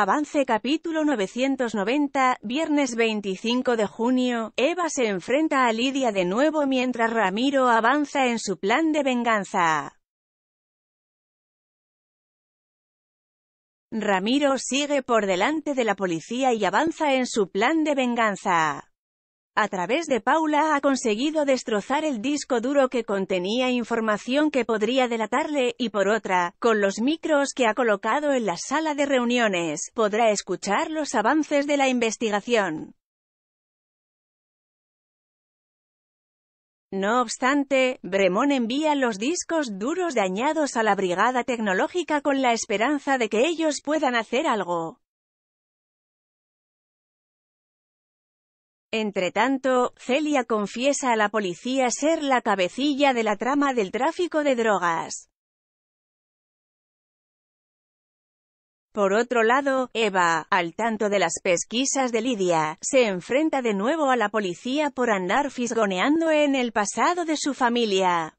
Avance capítulo 990, viernes 25 de junio, Eva se enfrenta a Lidia de nuevo mientras Ramiro avanza en su plan de venganza. Ramiro sigue por delante de la policía y avanza en su plan de venganza a través de Paula ha conseguido destrozar el disco duro que contenía información que podría delatarle, y por otra, con los micros que ha colocado en la sala de reuniones, podrá escuchar los avances de la investigación. No obstante, Bremón envía los discos duros dañados a la Brigada Tecnológica con la esperanza de que ellos puedan hacer algo. Entretanto, Celia confiesa a la policía ser la cabecilla de la trama del tráfico de drogas. Por otro lado, Eva, al tanto de las pesquisas de Lidia, se enfrenta de nuevo a la policía por andar fisgoneando en el pasado de su familia.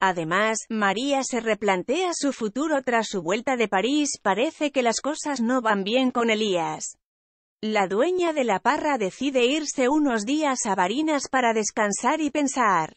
Además, María se replantea su futuro tras su vuelta de París, parece que las cosas no van bien con Elías. La dueña de la parra decide irse unos días a Barinas para descansar y pensar.